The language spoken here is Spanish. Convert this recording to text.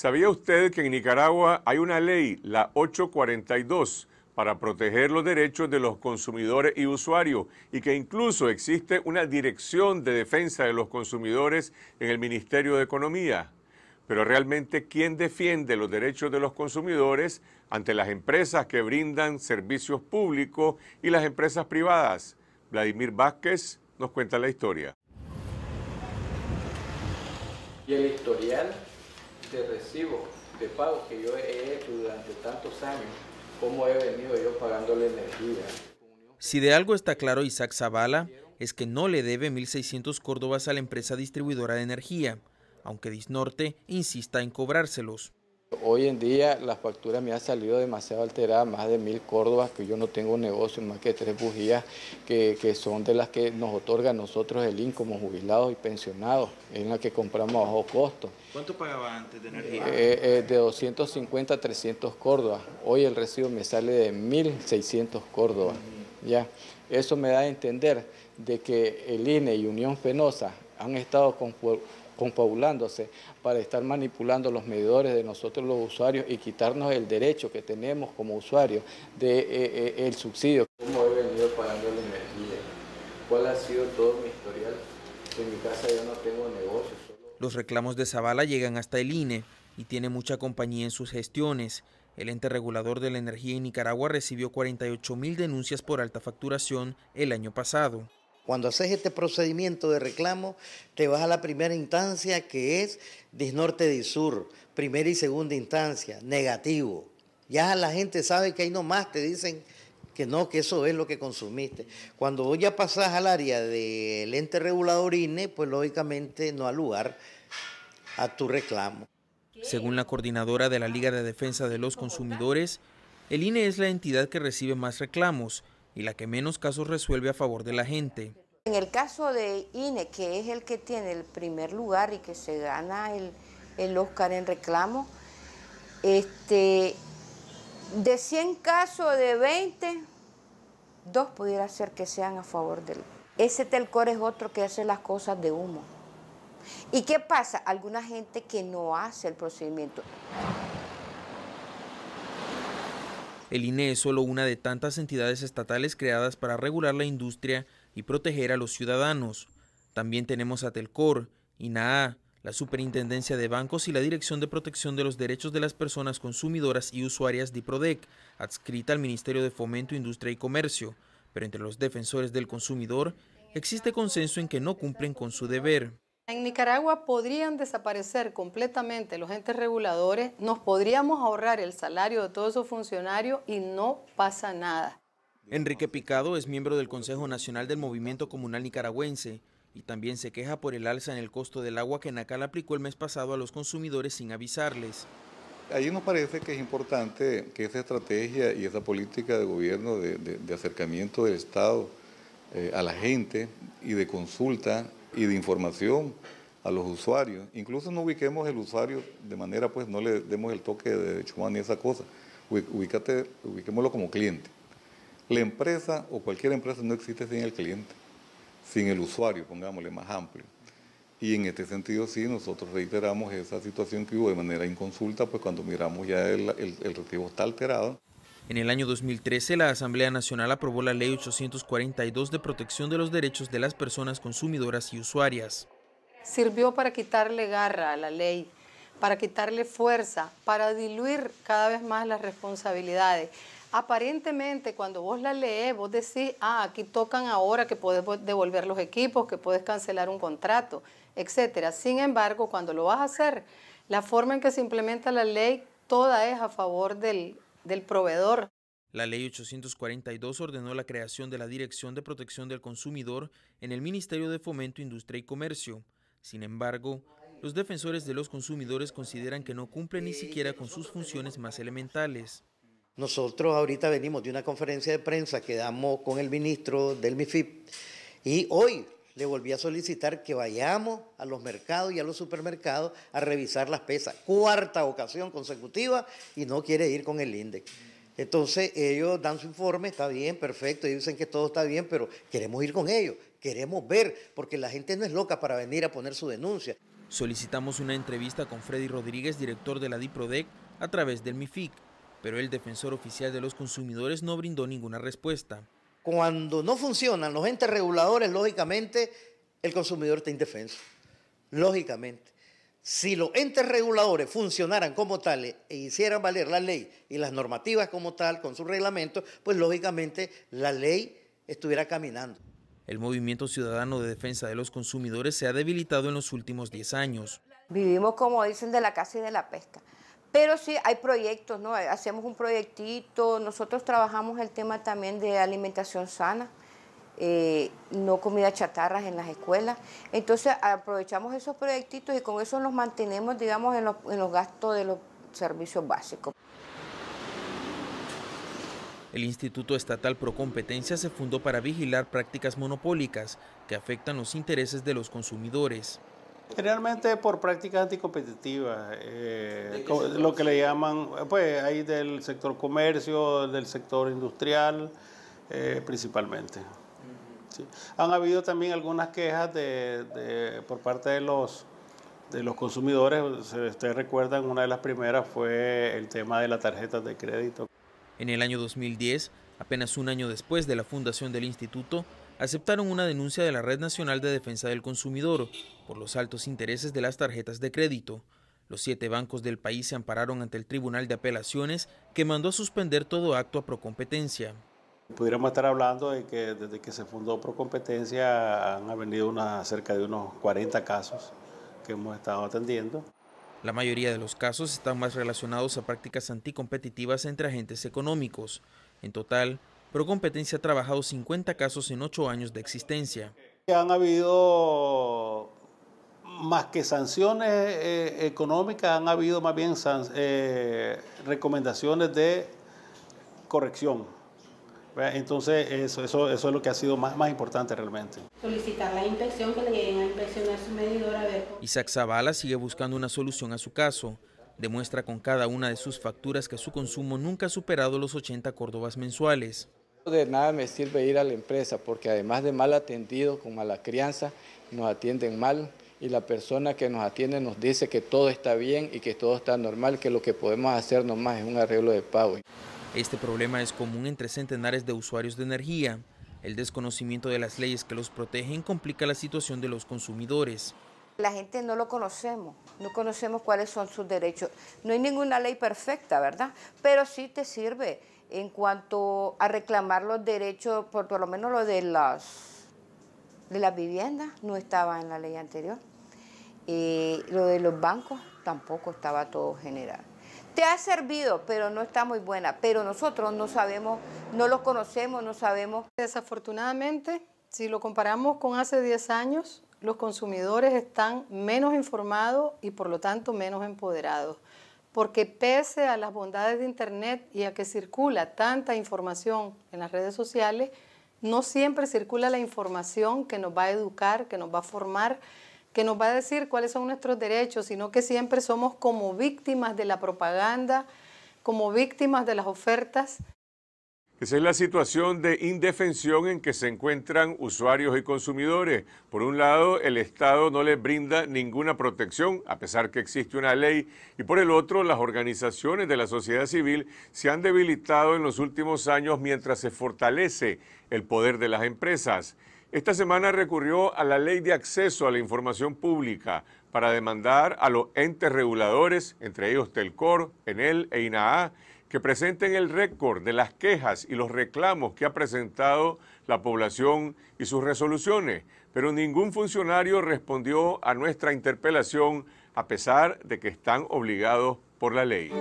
¿Sabía usted que en Nicaragua hay una ley, la 842, para proteger los derechos de los consumidores y usuarios y que incluso existe una dirección de defensa de los consumidores en el Ministerio de Economía? Pero realmente, ¿quién defiende los derechos de los consumidores ante las empresas que brindan servicios públicos y las empresas privadas? Vladimir Vázquez nos cuenta la historia. Y el historial si de algo está claro Isaac Zavala, es que no le debe 1.600 córdobas a la empresa distribuidora de energía, aunque Disnorte insista en cobrárselos. Hoy en día la factura me ha salido demasiado alterada, más de mil córdobas, que yo no tengo negocio, más que tres bujías, que, son de las que nos otorga nosotros el IN como jubilados y pensionados, en la que compramos a bajo costo. ¿Cuánto pagaba antes de energía? Eh, eh, de 250 a 300 córdobas. Hoy el recibo me sale de 1.600 córdobas. ¿ya? Eso me da a entender de que el INE y Unión Fenosa han estado con confabulándose para estar manipulando los medidores de nosotros los usuarios y quitarnos el derecho que tenemos como usuarios del eh, eh, subsidio. ¿Cómo he venido pagando la energía? ¿Cuál ha sido todo mi historial? En mi casa yo no tengo negocios. Los reclamos de Zavala llegan hasta el INE y tiene mucha compañía en sus gestiones. El ente regulador de la energía en Nicaragua recibió 48.000 denuncias por alta facturación el año pasado. Cuando haces este procedimiento de reclamo, te vas a la primera instancia que es Disnorte sur, primera y segunda instancia, negativo. Ya la gente sabe que ahí nomás te dicen que no, que eso es lo que consumiste. Cuando ya pasas al área del ente regulador INE, pues lógicamente no hay lugar a tu reclamo. Según la coordinadora de la Liga de Defensa de los Consumidores, el INE es la entidad que recibe más reclamos, y la que menos casos resuelve a favor de la gente. En el caso de INE, que es el que tiene el primer lugar y que se gana el, el Oscar en reclamo, este, de 100 casos de 20, dos pudiera ser que sean a favor del... Ese telcor es otro que hace las cosas de humo. ¿Y qué pasa? Alguna gente que no hace el procedimiento. El INE es solo una de tantas entidades estatales creadas para regular la industria y proteger a los ciudadanos. También tenemos a Telcor, INAA, la Superintendencia de Bancos y la Dirección de Protección de los Derechos de las Personas Consumidoras y Usuarias DIPRODEC, adscrita al Ministerio de Fomento, Industria y Comercio. Pero entre los defensores del consumidor existe consenso en que no cumplen con su deber. En Nicaragua podrían desaparecer completamente los entes reguladores, nos podríamos ahorrar el salario de todos esos funcionarios y no pasa nada. Enrique Picado es miembro del Consejo Nacional del Movimiento Comunal Nicaragüense y también se queja por el alza en el costo del agua que Nacal aplicó el mes pasado a los consumidores sin avisarles. Ahí nos parece que es importante que esa estrategia y esa política de gobierno de, acercamiento del Estado eh, a la gente y de consulta y de información a los usuarios. Incluso no ubiquemos el usuario de manera, pues no le demos el toque de chumán y esa cosa. Ubícate, ubiquémoslo como cliente. La empresa o cualquier empresa no existe sin el cliente, sin el usuario, pongámosle más amplio. Y en este sentido sí, nosotros reiteramos esa situación que hubo de manera inconsulta, pues cuando miramos ya el, el, el recibo está alterado. En el año 2013, la Asamblea Nacional aprobó la Ley 842 de protección de los derechos de las personas consumidoras y usuarias. Sirvió para quitarle garra a la ley, para quitarle fuerza, para diluir cada vez más las responsabilidades. Aparentemente, cuando vos la lees, vos decís, ah, aquí tocan ahora que puedes devolver los equipos, que puedes cancelar un contrato, etcétera. Sin embargo, cuando lo vas a hacer, la forma en que se implementa la ley, toda es a favor del del proveedor. La ley 842 ordenó la creación de la Dirección de Protección del Consumidor en el Ministerio de Fomento, Industria y Comercio. Sin embargo, los defensores de los consumidores consideran que no cumplen ni siquiera con sus funciones más elementales. Nosotros ahorita venimos de una conferencia de prensa que damos con el ministro del MIFIP y hoy le volví a solicitar que vayamos a los mercados y a los supermercados a revisar las pesas. Cuarta ocasión consecutiva y no quiere ir con el INDEC. Entonces ellos dan su informe, está bien, perfecto, ellos dicen que todo está bien, pero queremos ir con ellos, queremos ver, porque la gente no es loca para venir a poner su denuncia. Solicitamos una entrevista con Freddy Rodríguez, director de la DIPRODEC, a través del MIFIC, pero el defensor oficial de los consumidores no brindó ninguna respuesta. Cuando no funcionan los entes reguladores, lógicamente el consumidor está indefenso. Lógicamente. Si los entes reguladores funcionaran como tales e hicieran valer la ley y las normativas como tal con sus reglamentos, pues lógicamente la ley estuviera caminando. El movimiento ciudadano de defensa de los consumidores se ha debilitado en los últimos 10 años. Vivimos como dicen de la casa y de la pesca. Pero sí, hay proyectos, ¿no? Hacemos un proyectito, nosotros trabajamos el tema también de alimentación sana, eh, no comida chatarras en las escuelas. Entonces aprovechamos esos proyectitos y con eso nos mantenemos, digamos, en los, en los gastos de los servicios básicos. El Instituto Estatal Procompetencia se fundó para vigilar prácticas monopólicas que afectan los intereses de los consumidores. Generalmente por prácticas anticompetitivas, eh, lo que le llaman, pues ahí del sector comercio, del sector industrial, eh, principalmente. Han habido también algunas quejas por parte de los, de los consumidores. ustedes recuerdan, una de las primeras fue el tema de las tarjetas de crédito. En el año 2010, apenas un año después de la fundación del instituto, aceptaron una denuncia de la Red Nacional de Defensa del Consumidor por los altos intereses de las tarjetas de crédito. Los siete bancos del país se ampararon ante el Tribunal de Apelaciones que mandó a suspender todo acto a Procompetencia. Pudiéramos estar hablando de que desde que se fundó Procompetencia han venido cerca de unos 40 casos que hemos estado atendiendo. La mayoría de los casos están más relacionados a prácticas anticompetitivas entre agentes económicos. En total, Procompetencia ha trabajado 50 casos en 8 años de existencia. Han habido más que sanciones eh, económicas, han habido más bien eh, recomendaciones de corrección. Entonces, eso, es lo que ha sido más, más importante realmente. Solicitar la inspección, que le lleguen a inspeccionar su medidor a ver. Isaac Zavala sigue buscando una solución a su caso. Demuestra con cada una de sus facturas que su consumo nunca ha superado los 80 córdobas mensuales. De nada me sirve ir a la empresa porque además de mal atendido, con la crianza, nos atienden mal y la persona que nos atiende nos dice que todo está bien y que todo está normal, que lo que podemos hacer nomás es un arreglo de pago. Este problema es común entre centenares de usuarios de energía. El desconocimiento de las leyes que los protegen complica la situación de los consumidores. La gente no lo conocemos, no conocemos cuáles son sus derechos. No hay ninguna ley perfecta, ¿verdad? Pero sí te sirve en cuanto a reclamar los derechos, por, lo menos lo de las, de las viviendas, no estaba en la ley anterior. Eh, lo de los bancos tampoco estaba todo general. Te ha servido, pero no está muy buena. Pero nosotros no sabemos, no lo conocemos, no sabemos. Desafortunadamente, si lo comparamos con hace 10 años, los consumidores están menos informados y por lo tanto menos empoderados. Porque pese a las bondades de Internet y a que circula tanta información en las redes sociales, no siempre circula la información que nos va a educar, que nos va a formar, que nos va a decir cuáles son nuestros derechos, sino que siempre somos como víctimas de la propaganda, como víctimas de las ofertas. Esa es la situación de indefensión en que se encuentran usuarios y consumidores. Por un lado, el Estado no les brinda ninguna protección, a pesar que existe una ley, y por el otro, las organizaciones de la sociedad civil se han debilitado en los últimos años mientras se fortalece el poder de las empresas. Esta semana recurrió a la Ley de Acceso a la Información Pública para demandar a los entes reguladores, entre ellos Telcor, Enel e INAA, que presenten el récord de las quejas y los reclamos que ha presentado la población y sus resoluciones, pero ningún funcionario respondió a nuestra interpelación a pesar de que están obligados por la ley.